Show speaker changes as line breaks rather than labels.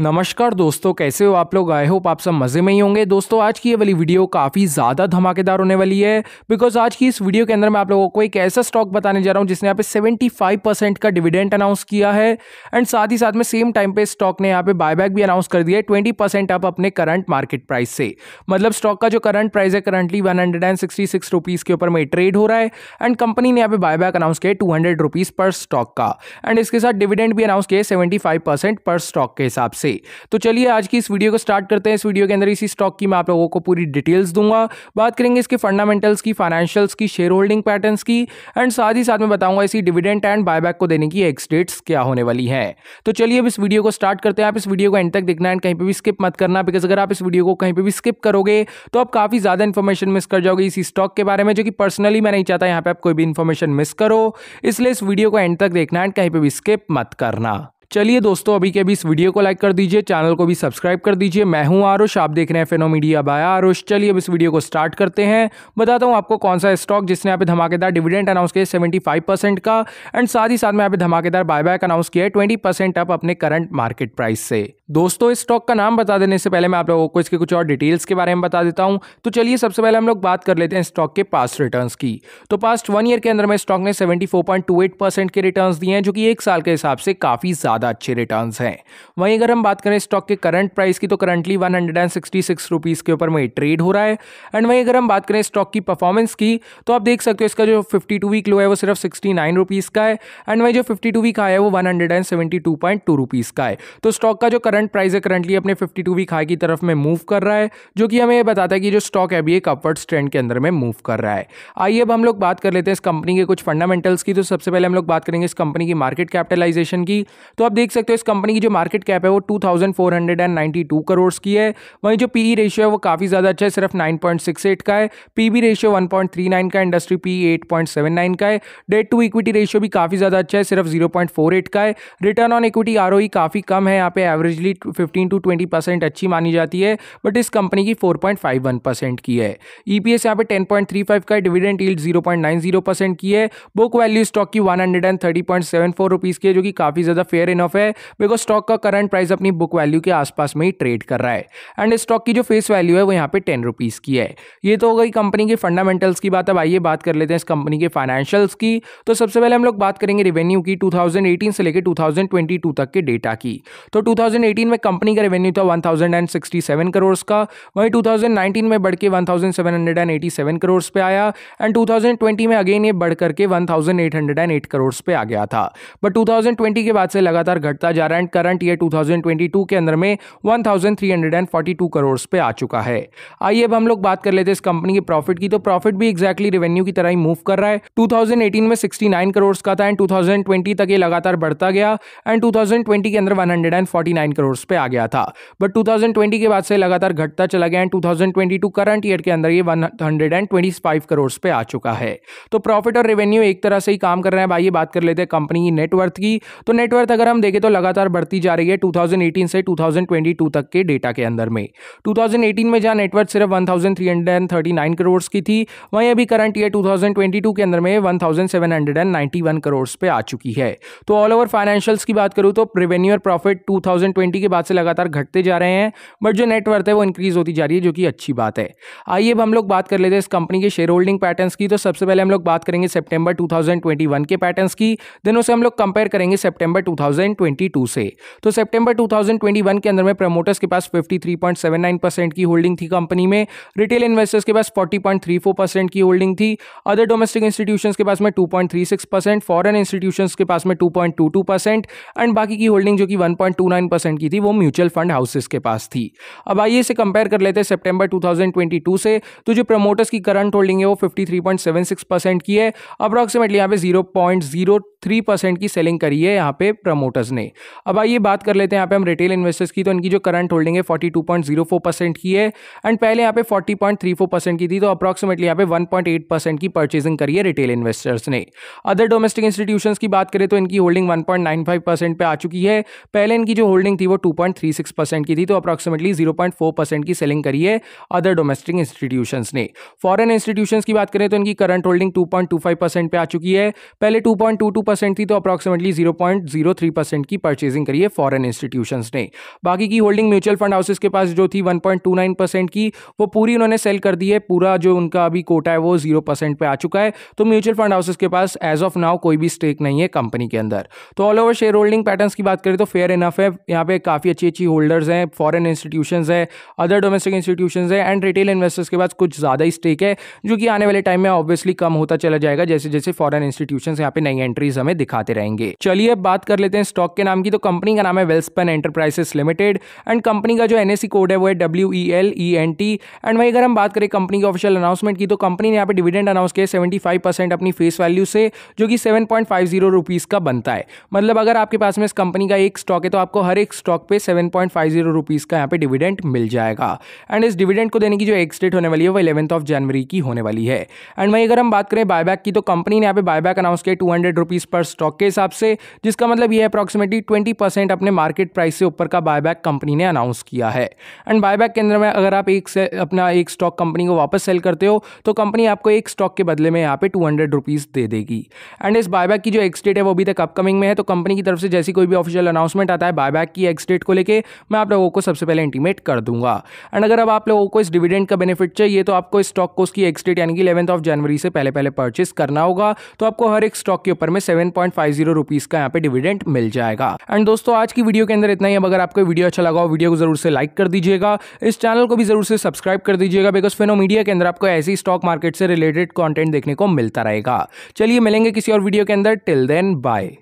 नमस्कार दोस्तों कैसे हो आप लोग आए हो आप सब मज़े में ही होंगे दोस्तों आज की ये वाली वीडियो काफ़ी ज़्यादा धमाकेदार होने वाली है बिकॉज आज की इस वीडियो के अंदर मैं आप लोगों को एक ऐसा स्टॉक बताने जा रहा हूँ जिसने यहाँ पे 75 परसेंट का डिविडेंड अनाउंस किया है एंड साथ ही साथ में सेम टाइम पे स्टॉक ने यहाँ पे बायबैक भी अनाउंस कर दिया है ट्वेंटी अप अपने करंट मार्केट प्राइस से मतलब स्टॉक का जो करंट प्राइस है करंटली वन हंड्रेड के ऊपर में ट्रेड हो रहा है एंड कंपनी ने यहाँ पे बायबैक अनाउंस किया टू हंड्रेड पर स्टॉक का एंड इसके साथ डिविडेंड भी अनाउंस किया है सेवेंटी पर स्टॉक के हिसाब से से तो चलिए आज की इस वीडियो को स्टार्ट करते हैं इस वीडियो के अंदर इसी स्टॉक की मैं आप लोगों को पूरी डिटेल्स दूंगा बात करेंगे इसके फंडामेंटल्स की फाइनेंशियल्स की शेयर होल्डिंग पैटर्न की एंड साथ ही साथ में बताऊंगा इसी डिविडेंड एंड बायबैक को देने की एक्सडेट्स क्या होने वाली है तो चलिए अब इस वीडियो को स्टार्ट करते हैं आप इस वीडियो को एंड तक देखना एंड कहीं पर भी स्किप मत करना बिकॉज अगर आप इस वीडियो को कहीं पर भी स्किप करोगे तो आप काफ़ी ज़्यादा इन्फॉर्मेशन मिस कर जाओगे इसी स्टॉक के बारे में जो कि पर्सनली मैं नहीं चाहता यहाँ पर आप कोई भी इन्फॉर्मेशन मिस करो इसलिए इस वीडियो को एंड तक देखना एंड कहीं पर भी स्किप मत करना चलिए दोस्तों अभी के अभी इस वीडियो को लाइक कर दीजिए चैनल को भी सब्सक्राइब कर दीजिए मैं हूं आरुष आप देख रहे हैं फेनो मीडिया बाया आरुष चलिए अब इस वीडियो को स्टार्ट करते हैं बताता हूं आपको कौन सा स्टॉक जिसने यहाँ पे धमाकेदार डिविडेंड अनाउंस किया सेवेंटी फाइव परसेंट का एंड साथ ही साथ में यहाँ पे धमाकेदार बायबैक अनाउंस किया है ट्वेंटी परसेंट अप अपने करंट मार्केट प्राइस से दोस्तों इस स्टॉक का नाम बता देने से पहले मैं आप लोगों को इसके कुछ और डिटेल्स के बारे में बता देता हूं तो चलिए सबसे पहले हम लोग बात कर लेते हैं स्टॉक के पास्ट रिटर्न्स की तो पास्ट वन ईयर के अंदर में स्टॉक ने सेवेंटी के रिटर्न दिए हैं जो कि एक साल के हिसाब से काफी ज्यादा ज़्यादा अच्छे रिटर्न हैं वहीं अगर हम बात करें स्टॉक के करंट प्राइस की तो currently one hundred and sixty six rupees के ऊपर में ट्रेड हो रहा है एंड वहीं अगर हम बात करें स्टॉक की परफॉर्मेंस की तो आप देख सकते हो इसका जो फिफ्टी टू वीक लो है वो सिर्फ सिक्सटी नाइन रुपीज़ का है एंड वहीं जो फिफ्टी टू वीक हाई है वो one hundred and seventy two point two rupees का है तो स्टॉक का जो करंट प्राइस है करंटली अपने फिफ्टी टू वीक हाई की तरफ में मूव कर रहा है जो कि हमें ये बताता है कि जो स्टॉक है अभी एक अपवर्ड्स ट्रेंड के अंदर में मूव कर रहा है आइए अब हम लोग बात कर लेते हैं इस कंपनी के कुछ फंडामेंटल्स की तो सबसे पहले हम लोग बात करेंगे इस कंपनी की मार्केट कैपिटलाइजेशन की तो आप देख सकते हो इस कंपनी की जो मार्केट कैप है वो 2492 करोड़ की है वहीं जो पीई रेशियो e है वो काफ़ी ज़्यादा अच्छा है सिर्फ 9.68 का है पीबी रेशियो 1.39 का इंडस्ट्री पी 8.79 का है डेट टू इक्विटी रेशियो भी काफ़ी ज़्यादा अच्छा है सिर्फ 0.48 का है रिटर्न ऑन इक्विटी आर काफ़ी कम है यहाँ पे averagely fifteen to twenty percent अच्छी मानी जाती है बट इस कंपनी की वन परसेंट की है ई पी एस यहाँ थ्री फाइव का है डिविडेंट ईल्ड जीरो परसेंट की है बुक वैल्यू स्टॉक की फोर रुपीज की है जो कि काफ़ी ज़्यादा फेयर इनफ है बिकॉज स्टॉक का करंट प्राइस अपनी बुक वैल्यू के आसपास में ही ट्रेड कर रहा है एंड स्टॉक की जो फेस वैल्यू है वो यहाँ पे टेन रुपीज़ की है ये तो हो गई कंपनी के फंडामेंटल्स की बात अब आइए बात कर लेते हैं इस कंपनी के फाइनेंशियल्स की तो सबसे पहले हम लोग बात करेंगे रेवेन्यू की टू से लेकर टू तक के डेटा की तो टू में कंपनी का रेवेन्यू था वन करोड़ का वहीं टू में बढ़ के 1787 करोड़ पे आया एंड टू में अगेन ये बढ़ करके 1808 करोड़ पे आ गया था बट 2020 के बाद से लगातार लगातार घटता जा रहा है एंड करंट ईयर 2022 के अंदर में 1342 करोड़ पे आ चुका है आइए अब हम लोग बात कर लेते हैं इस कंपनी के प्रॉफिट की तो प्रॉफिट भी एक्जैक्टली रेवेन्यू की तरह ही मूव कर रहा है 2018 में 69 करोड़ का था एंड 2020 तक ये लगातार बढ़ता गया एंड 2020 के अंदर 149 करोड़ पे आ गया था बट 2020 के बाद से लगातार घटता चला गया एंड 2022 करंट ईयर के अंदर ये 125 करोड़ पे आ चुका है तो प्रॉफिट और रेवेन्यू एक तरह से ही काम कर रहे हैं भाई ये बात कर लेते हैं कंपनी की नेटवर्थ की तो नेटवर्थ अगर हम देखें तो लगातार बढ़ती जा रही है 2018 से 2022 तक के डेटा के अंदर में 2018 में जहां नेटवर्थ सिर्फ 1339 करोड़ की थी वहीं अभी करंट ईयर 2022 के अंदर में 1791 करोड़ पे आ चुकी है तो ऑल ओवर फाइनेंशियल्स की बात करूँ तो रेवेन्यू और प्रॉफिट 2020 के बाद से लगातार घटते जा रहे हैं बट जो नेटवर्थ है वो इंक्रीज होती जा रही है जो कि अच्छी बात है आइए अब हम लोग बात कर लेते हैं इस कंपनी के शेयर होल्डिंग पैटर्न की तो सबसे पहले हम लोग बात करेंगे सेप्टेंबर टू के पैटर्न की दिनों से हम लोग कंपेयर करेंगे सेप्टेंबर टू 2022 से तो सितंबर 2021 के अंदर में प्रमोटर्स के पास 53.79 परसेंट की होल्डिंग थी कंपनी में रिटेल इन्वेस्टर्स के पास 40.34 परसेंट की होल्डिंग थी अदर डोमेस्टिक इंस्टीट्यूशन के पास में 2.36 परसेंट फॉरन इंस्टीट्यूशन के पास में 2.22 परसेंट एंड बाकी की होल्डिंग जो कि 1.29 परसेंट की थी वो म्यूचुअल फंड हाउसेस के पास थी अब आइए इसे कंपेयर कर लेते हैं सेप्टेंबर टू से तो जो प्रमोटर्स की करंट होल्डिंग है वो 53.76 परसेंट की है अप्रॉक्सिमेटली यहाँ पे जीरो थ्री परसेंट की सेलिंग करी है यहाँ पे प्रमोटर्स ने अब आइए बात कर लेते हैं यहाँ पे हम रिटेल इन्वेस्टर्स की तो इनकी जो करंट होल्डिंग है forty two point zero four percent की है एंड पहले यहाँ पे forty point three four percent की थी तो अप्रॉक्सिमेटली यहाँ पे वन पॉइंट एट परसेंट की परचेजिंग करी है रिटेल इन्वेस्टर्स ने अदर डोमेस्टिक इंस्टीट्यूशन की बात करें तो इनकी holding one point nine five percent पर आ चुकी है पहले इनकी जो होल्डिंग थी वो two point three six percent की थी तो approximately zero point four percent की सेलिंग करी है अदर डोमेस्टिक इंस्टीट्यूशन ने फॉरन इंस्टीट्यूशन की बात करें तो इनकी current holding two point two five percent पर आ चुकी है पहले two point two two percent थी तो approximately zero point zero three percent की परचेजिंग करी है फॉरन इंस्टीट्यूशन ने बाकी की होल्डिंग म्यूचुअल फंड हाउसेज के पास जो थी one point two nine percent की वो पूरी उन्होंने सेल कर दी है पूरा जो उनका अभी कोटा है वो जीरो परसेंट पे आ चुका है तो म्यूचुअल फंड हाउसेज के पास एज ऑफ नाउ कोई भी स्टेक नहीं है कंपनी के अंदर तो all over share holding pattern की बात करें तो फेयर इनफ है यहाँ पे काफ़ी अच्छी अच्छी होल्डर्स हैं फॉरन इंस्टीट्यूशन है अदर डोमेस्टिक इंस्टीट्यूशन है एंड रिटेल इन्वेस्टर्स के पास कुछ ज़्यादा ही स्टेक है जो कि आने वाले टाइम में ऑब्वियसली कम होता चला जाएगा जैसे जैसे फॉरन इंस्टीट्यूशन यहाँ पे नई एंट्रीज न्यूज हमें दिखाते रहेंगे चलिए अब बात कर लेते हैं स्टॉक के नाम की तो कंपनी का नाम है Welspun enterprises limited and company का जो एनएससी कोड e है वो है W E L E N T and वही अगर हम बात करें कंपनी के ऑफिशियल अनाउंसमेंट की तो कंपनी ने यहाँ पे डिविडेंड अनाउंस किया सेवेंटी फाइव परसेंट अपनी फेस वैल्यू से जो कि seven point five zero rupees का बनता है मतलब अगर आपके पास में इस कंपनी का एक स्टॉक है तो आपको हर एक स्टॉक पे seven point five zero rupees का यहाँ पे डिविडेंड मिल जाएगा एंड इस डिविडेंड को देने की जो एक्सडेट होने वाली है वो इलेवंथ ऑफ जनवरी की होने वाली है एंड वही अगर हम बात करें बायबैक की तो कंपनी ने यहाँ पे बायबैक अनाउंस किया टू हंड्रेड रुपीज पर स्टॉक के हिसाब से जिसका मतलब यह अप्रॉक्सीमेटली ट्वेंटी परसेंट अपने मार्केट प्राइस से ऊपर का बायबैक कंपनी ने अनाउंस किया है एंड बायबैक के अंदर में अगर आप एक से अपना एक स्टॉक कंपनी को वापस सेल करते हो तो कंपनी आपको एक स्टॉक के बदले में यहाँ पे टू हंड्रेड रुपीज़ दे देगी एंड इस बायबैक की जो एक्सडेट है वो अभी तक अपकमिंग में है तो कंपनी की तरफ से जैसी कोई भी ऑफिशियल अनाउंसमेंट आता है बायबैक की एक्सडेट को लेकर मैं आप लोगों को सबसे पहले इंटीमेट कर दूंगा एंड अगर अब आप लोगों को इस डिविडेंड का बेनिफिट चाहिए तो आपको इस स्टॉक को उसकी एक्सडेट यानी कि इलेवंथ ऑफ जनवरी से पहले पहले परचेस करना होगा तो आपको हर एक स्टॉक के ऊपर में seven point five zero rupees का यहाँ पे डिविडेंड मिल जाएगा एंड दोस्तों आज की वीडियो के अंदर इतना ही अब अगर आपको वीडियो अच्छा लगा हो वीडियो को जरूर से लाइक कर दीजिएगा इस चैनल को भी जरूर से सब्सक्राइब कर दीजिएगा बिकॉज फेनो मीडिया के अंदर आपको ऐसी स्टॉक मार्केट से रिलेटेड कॉन्टेंट देखने को मिलता रहेगा चलिए मिलेंगे किसी और वीडियो के अंदर टिल देन बाय